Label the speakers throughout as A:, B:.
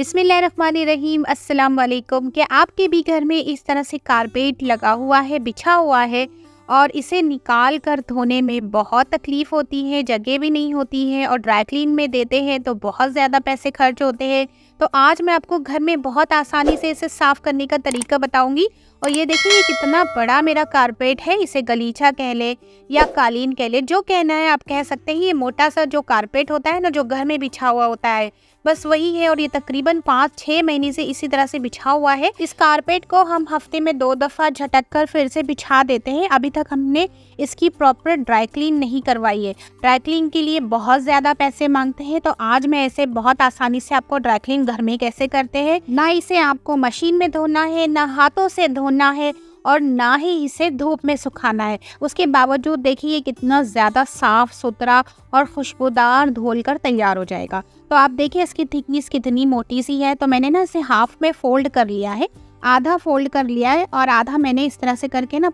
A: अस्सलाम वालेकुम क्या आपके भी घर में इस तरह से कारपेट लगा हुआ है बिछा हुआ है और इसे निकाल कर धोने में बहुत तकलीफ़ होती है जगह भी नहीं होती है और ड्राई क्लीन में देते हैं तो बहुत ज़्यादा पैसे खर्च होते हैं तो आज मैं आपको घर में बहुत आसानी से इसे साफ़ करने का तरीका बताऊंगी और ये देखिए ये कितना बड़ा मेरा कारपेट है इसे गलीचा कह ले या कालीन कह ले जो कहना है आप कह सकते हैं ये मोटा सा जो कारपेट होता है ना जो घर में बिछा हुआ होता है बस वही है और ये तकरीबन पाँच छह महीने से इसी तरह से बिछा हुआ है इस कारपेट को हम हफ्ते में दो दफ़ा झटक कर फिर से बिछा देते हैं अभी तक हमने इसकी प्रॉपर ड्राई क्लीन नहीं करवाई है ड्राई क्लीन के लिए बहुत ज़्यादा पैसे मांगते हैं तो आज मैं ऐसे बहुत आसानी से आपको ड्राई क्लीन घर में कैसे करते हैं ना इसे आपको मशीन में धोना है ना हाथों से धोना है और ना ही इसे धूप में सुखाना है उसके बावजूद देखिए कितना ज़्यादा साफ़ सुथरा और खुशबूदार धोल कर तैयार हो जाएगा तो आप देखिए इसकी थिकनेस कितनी मोटी सी है तो मैंने ना इसे हाफ में फ़ोल्ड कर लिया है आधा फोल्ड कर लिया है और आधा मैंने इस तरह से करके ना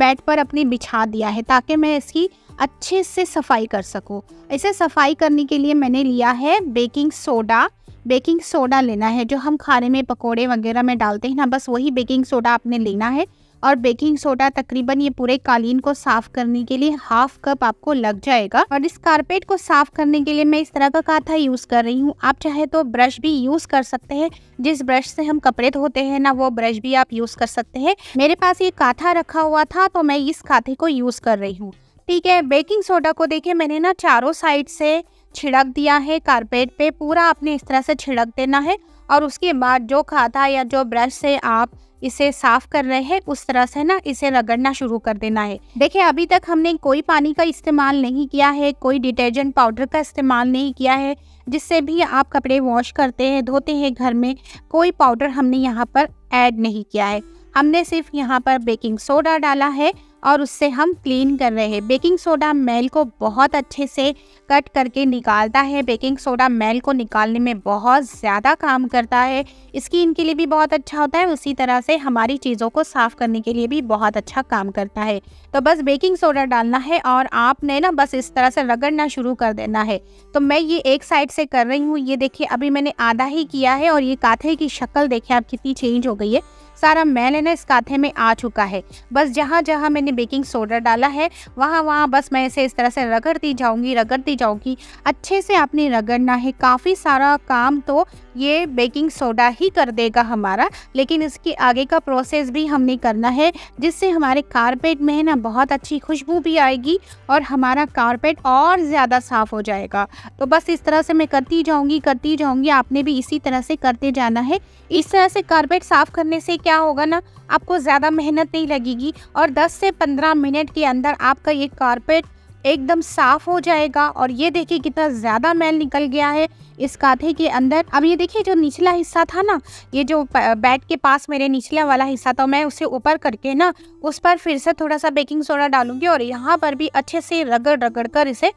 A: बेड पर अपनी बिछा दिया है ताकि मैं इसकी अच्छे से सफाई कर सकूँ इसे सफाई करने के लिए मैंने लिया है बेकिंग सोडा बेकिंग सोडा लेना है जो हम खाने में पकोड़े वगैरह में डालते हैं ना बस वही बेकिंग सोडा आपने लेना है और बेकिंग सोडा तकरीबन ये पूरे कालीन को साफ करने के लिए हाफ कप आपको लग जाएगा और इस कारपेट को साफ करने के लिए मैं इस तरह का काथा यूज कर रही हूँ आप चाहे तो ब्रश भी यूज कर सकते हैं जिस ब्रश से हम कपड़े धोते हैं ना वो ब्रश भी आप यूज कर सकते हैं मेरे पास ये काथा रखा हुआ था तो मैं इस काथे को यूज कर रही हूँ ठीक है बेकिंग सोडा को देखिये मैंने ना चारों साइड से छिड़क दिया है कारपेट पे पूरा आपने इस तरह से छिड़क देना है और उसके बाद जो खाता या जो ब्रश से आप इसे साफ कर रहे हैं उस तरह से ना इसे रगड़ना शुरू कर देना है देखिए अभी तक हमने कोई पानी का इस्तेमाल नहीं किया है कोई डिटर्जेंट पाउडर का इस्तेमाल नहीं किया है जिससे भी आप कपड़े वॉश करते हैं धोते हैं घर में कोई पाउडर हमने यहाँ पर ऐड नहीं किया है हमने सिर्फ यहाँ पर बेकिंग सोडा डाला है और उससे हम क्लीन कर रहे हैं बेकिंग सोडा मैल को बहुत अच्छे से कट करके निकालता है बेकिंग सोडा मैल को निकालने में बहुत ज़्यादा काम करता है स्किन के लिए भी बहुत अच्छा होता है उसी तरह से हमारी चीज़ों को साफ़ करने के लिए भी बहुत अच्छा काम करता है तो बस बेकिंग सोडा डालना है और आपने ना बस इस तरह से रगड़ना शुरू कर देना है तो मैं ये एक साइड से कर रही हूँ ये देखिए अभी मैंने आधा ही किया है और ये काथे की शक्ल देखें आप कितनी चेंज हो गई है सारा मैल है ना इस काथे में आ चुका है बस जहाँ जहाँ मैंने बेकिंग सोडा डाला है वहाँ वहाँ बस मैं इसे इस तरह से रगड़ती जाऊँगी रगड़ती जाऊँगी अच्छे से आपने रगड़ना है काफ़ी सारा काम तो ये बेकिंग सोडा ही कर देगा हमारा लेकिन इसके आगे का प्रोसेस भी हमने करना है जिससे हमारे कारपेट में है ना बहुत अच्छी खुशबू भी आएगी और हमारा कारपेट और ज़्यादा साफ़ हो जाएगा तो बस इस तरह से मैं करती जाऊँगी करती जाऊँगी आपने भी इसी तरह से करते जाना है इस तरह से कारपेट साफ़ करने से क्या क्या होगा ना आपको ज़्यादा मेहनत नहीं लगेगी और 10 से 15 मिनट के अंदर आपका ये कारपेट एकदम साफ हो जाएगा और ये देखिए कितना ज़्यादा मैल निकल गया है इस काथे के अंदर अब ये देखिए जो निचला हिस्सा था ना ये जो बेड के पास मेरे निचला वाला हिस्सा था मैं उसे ऊपर करके ना उस पर फिर से थोड़ा सा बेकिंग सोडा डालूंगी और यहाँ पर भी अच्छे से रगड़ रगड़ कर इसे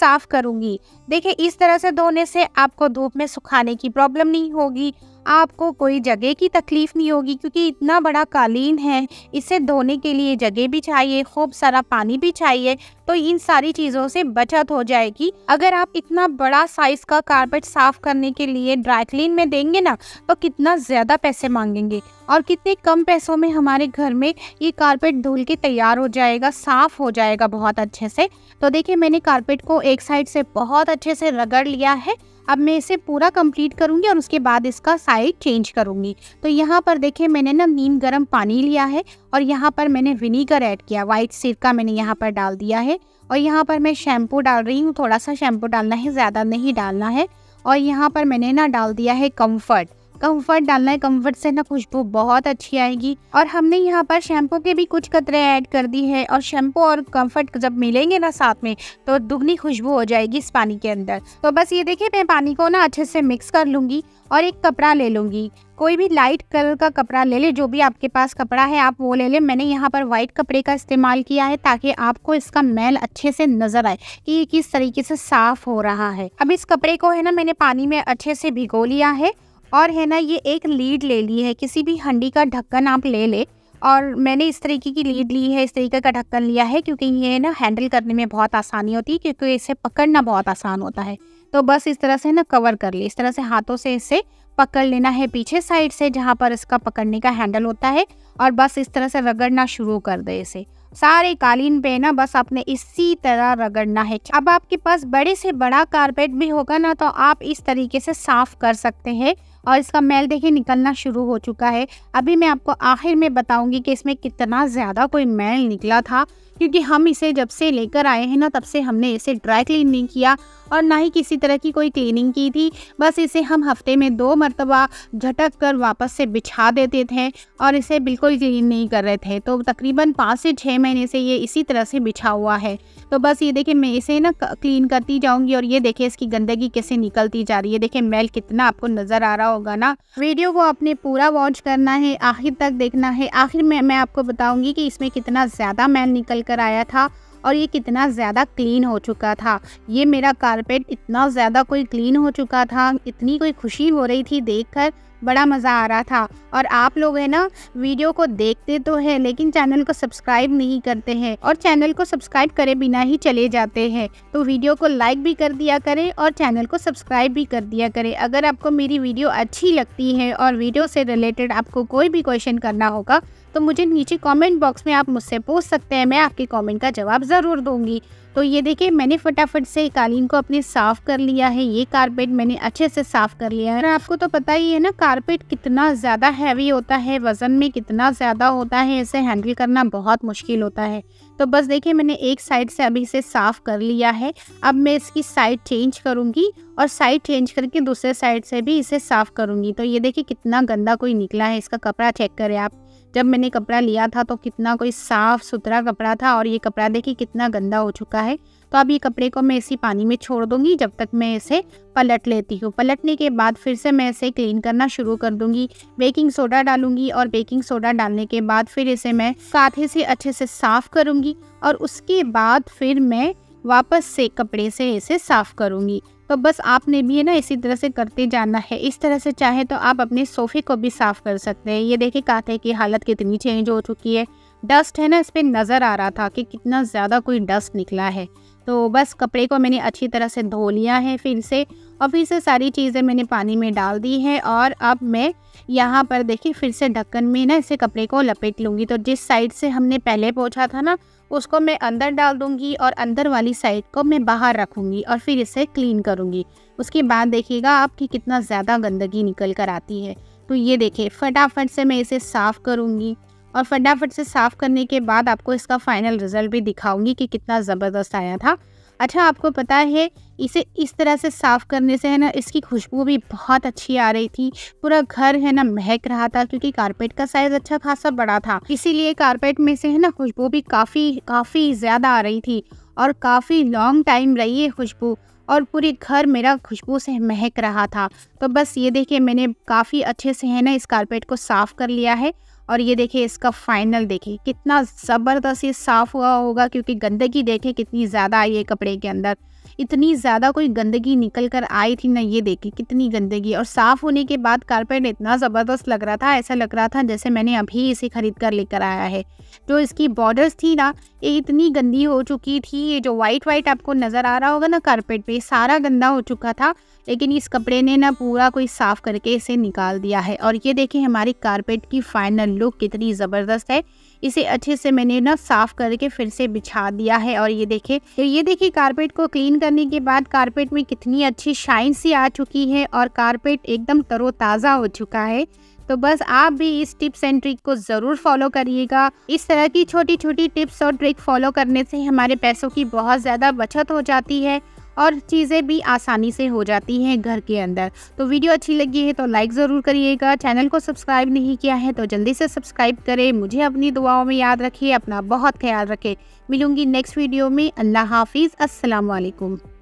A: साफ करूंगी देखिए इस तरह से धोने से आपको धूप में सुखाने की प्रॉब्लम नहीं होगी आपको कोई जगह की तकलीफ़ नहीं होगी क्योंकि इतना बड़ा कालीन है इसे धोने के लिए जगह भी चाहिए खूब सारा पानी भी चाहिए तो इन सारी चीज़ों से बचत हो जाएगी अगर आप इतना बड़ा साइज़ का कारपेट साफ़ करने के लिए ड्राई क्लीन में देंगे ना तो कितना ज़्यादा पैसे मांगेंगे और कितने कम पैसों में हमारे घर में ये कारपेट धुल के तैयार हो जाएगा साफ़ हो जाएगा बहुत अच्छे से तो देखिए मैंने कारपेट को एक साइड से बहुत अच्छे से रगड़ लिया है अब मैं इसे पूरा कंप्लीट करूँगी और उसके बाद इसका साइड चेंज करूँगी तो यहाँ पर देखें मैंने ना नीम गर्म पानी लिया है और यहाँ पर मैंने विनीगर ऐड किया वाइट सिरका मैंने यहाँ पर डाल दिया है और यहाँ पर मैं शैम्पू डाल रही हूँ थोड़ा सा शैम्पू डालना है ज़्यादा नहीं डालना है और यहाँ पर मैंने ना डाल दिया है कम्फर्ट कंफर्ट डालना है कंफर्ट से ना खुशबू बहुत अच्छी आएगी और हमने यहाँ पर शैम्पू के भी कुछ कतरे ऐड कर दी है और शैम्पू और कंफर्ट जब मिलेंगे ना साथ में तो दुगनी खुशबू हो जाएगी इस पानी के अंदर तो बस ये देखिए मैं पानी को ना अच्छे से मिक्स कर लूँगी और एक कपड़ा ले लूँगी कोई भी लाइट कलर का कपड़ा ले ले जो भी आपके पास कपड़ा है आप वो ले ले मैंने यहाँ पर वाइट कपड़े का इस्तेमाल किया है ताकि आपको इसका मैल अच्छे से नज़र आए कि ये किस तरीके से साफ़ हो रहा है अब इस कपड़े को है ना मैंने पानी में अच्छे से भिगो लिया है और है ना ये एक लीड ले ली है किसी भी हंडी का ढक्कन आप ले ले और मैंने इस तरीके की लीड ली है इस तरीके का ढक्कन लिया है क्योंकि ये ना हैंडल करने में बहुत आसानी होती है क्योंकि इसे पकड़ना बहुत आसान होता है तो बस इस तरह से ना कवर कर ली इस तरह से हाथों से इसे पकड़ लेना है पीछे साइड से जहाँ पर इसका पकड़ने का हैंडल होता है और बस इस तरह से रगड़ना शुरू कर दे इसे सारे कालीन पे ना बस आपने इसी तरह रगड़ना है अब आपके पास बड़े से बड़ा कारपेट भी होगा ना तो आप इस तरीके से साफ कर सकते हैं और इसका मेल देखिए निकलना शुरू हो चुका है अभी मैं आपको आखिर में बताऊंगी कि इसमें कितना ज़्यादा कोई मेल निकला था क्योंकि हम इसे जब से लेकर आए हैं ना तब से हमने इसे ड्राई क्लीन नहीं किया और ना ही किसी तरह की कोई क्लीनिंग की थी बस इसे हम हफ्ते में दो मरतबा झटक कर वापस से बिछा देते थे और इसे बिल्कुल क्लीन नहीं कर रहे थे तो तकरीबन पाँच से छः महीने से ये इसी तरह से बिछा हुआ है तो बस ये देखिए मैं इसे ना क्लीन करती जाऊँगी और ये देखिए इसकी गंदगी कैसे निकलती जा रही है देखिए मेल कितना आपको नज़र आ रहा हो होगा ना वीडियो को आपने पूरा वॉच करना है आखिर तक देखना है आखिर में मैं आपको बताऊंगी कि इसमें कितना ज़्यादा मैल निकल कर आया था और ये कितना ज़्यादा क्लीन हो चुका था ये मेरा कारपेट इतना ज़्यादा कोई क्लीन हो चुका था इतनी कोई खुशी हो रही थी देखकर बड़ा मज़ा आ रहा था और आप लोग है ना वीडियो को देखते तो हैं लेकिन चैनल को सब्सक्राइब नहीं करते हैं और चैनल को सब्सक्राइब करे बिना ही चले जाते हैं तो वीडियो को लाइक भी कर दिया करें और चैनल को सब्सक्राइब भी कर दिया करें अगर आपको मेरी वीडियो अच्छी लगती है और वीडियो से रिलेटेड आपको कोई भी क्वेश्चन करना होगा तो मुझे नीचे कॉमेंट बॉक्स में आप मुझसे पूछ सकते हैं मैं आपके कॉमेंट का जवाब ज़रूर दूंगी तो ये देखिए मैंने फटाफट से कालीन को अपने साफ कर लिया है ये कारपेट मैंने अच्छे से साफ कर लिया है आपको तो पता ही है ना कारपेट कितना ज़्यादा हैवी होता है वज़न में कितना ज़्यादा होता है इसे हैंडल करना बहुत मुश्किल होता है तो बस देखिए मैंने एक साइड से अभी इसे साफ़ कर लिया है अब मैं इसकी साइड चेंज करूंगी और साइड चेंज करके दूसरे साइड से भी इसे साफ़ करूँगी तो ये देखिए कितना गंदा कोई निकला है इसका कपड़ा चेक करें आप जब मैंने कपड़ा लिया था तो कितना कोई साफ़ सुथरा कपड़ा था और ये कपड़ा देखिए कितना गंदा हो चुका है तो अब ये कपड़े को मैं इसी पानी में छोड़ दूंगी जब तक मैं इसे पलट लेती हूँ पलटने के बाद फिर से मैं इसे क्लीन करना शुरू कर दूंगी बेकिंग सोडा डालूंगी और बेकिंग सोडा डालने के बाद फिर इसे मैं काथे से अच्छे से साफ़ करूंगी और उसके बाद फिर मैं वापस से कपड़े से इसे साफ़ करूंगी तो बस आपने भी है ना इसी तरह से करते जाना है इस तरह से चाहे तो आप अपने सोफे को भी साफ़ कर सकते हैं ये देखिए हैं कि हालत कितनी चेंज हो चुकी है डस्ट है ना इस पर नज़र आ रहा था कि कितना ज़्यादा कोई डस्ट निकला है तो बस कपड़े को मैंने अच्छी तरह से धो लिया है फिर से और फिर से सारी चीज़ें मैंने पानी में डाल दी है और अब मैं यहाँ पर देखिए फिर से ढक्कन में ना इसे कपड़े को लपेट लूँगी तो जिस साइड से हमने पहले पोछा था ना उसको मैं अंदर डाल दूंगी और अंदर वाली साइड को मैं बाहर रखूंगी और फिर इसे क्लीन करूंगी उसके बाद देखिएगा आपकी कितना ज़्यादा गंदगी निकल कर आती है तो ये देखिए फटाफट से मैं इसे साफ़ करूँगी और फटाफट से साफ़ करने के बाद आपको इसका फ़ाइनल रिज़ल्ट भी दिखाऊंगी कि कितना ज़बरदस्त आया था अच्छा आपको पता है इसे इस तरह से साफ़ करने से है ना इसकी खुशबू भी बहुत अच्छी आ रही थी पूरा घर है ना महक रहा था क्योंकि कारपेट का साइज अच्छा खासा बड़ा था इसीलिए कारपेट में से है ना खुशबू भी काफ़ी काफ़ी ज़्यादा आ रही थी और काफ़ी लॉन्ग टाइम रही है खुशबू और पूरे घर मेरा खुशबू से महक रहा था तो बस ये देखिए मैंने काफ़ी अच्छे से है ना इस कारपेट को साफ़ कर लिया है और ये देखें इसका फाइनल देखें कितना ज़बरदस्त ये साफ़ हुआ होगा क्योंकि गंदगी देखें कितनी ज़्यादा आई है कपड़े के अंदर इतनी ज़्यादा कोई गंदगी निकल कर आई थी ना ये देखें कितनी गंदगी और साफ़ होने के बाद कारपेट इतना ज़बरदस्त लग रहा था ऐसा लग रहा था जैसे मैंने अभी इसे ख़रीद कर लेकर आया है जो इसकी बॉर्डर्स थी ना ये इतनी गंदी हो चुकी थी ये जो वाइट वाइट आपको नज़र आ रहा होगा ना कारपेट पर सारा गंदा हो चुका था लेकिन इस कपड़े ने ना पूरा कोई साफ़ करके इसे निकाल दिया है और ये देखें हमारी कारपेट की फाइनल लुक कितनी ज़बरदस्त है इसे अच्छे से मैंने ना साफ़ करके फिर से बिछा दिया है और ये देखे तो ये देखिए कारपेट को क्लीन करने के बाद कारपेट में कितनी अच्छी शाइन सी आ चुकी है और कारपेट एकदम तरोताज़ा हो चुका है तो बस आप भी इस टिप्स एंड ट्रिक को ज़रूर फॉलो करिएगा इस तरह की छोटी छोटी टिप्स और ट्रिक फॉलो करने से हमारे पैसों की बहुत ज़्यादा बचत हो जाती है और चीज़ें भी आसानी से हो जाती हैं घर के अंदर तो वीडियो अच्छी लगी है तो लाइक ज़रूर करिएगा चैनल को सब्सक्राइब नहीं किया है तो जल्दी से सब्सक्राइब करें मुझे अपनी दुआओं में याद रखिए अपना बहुत ख्याल रखें मिलूंगी नेक्स्ट वीडियो में अल्लाह हाफिज़ असलकम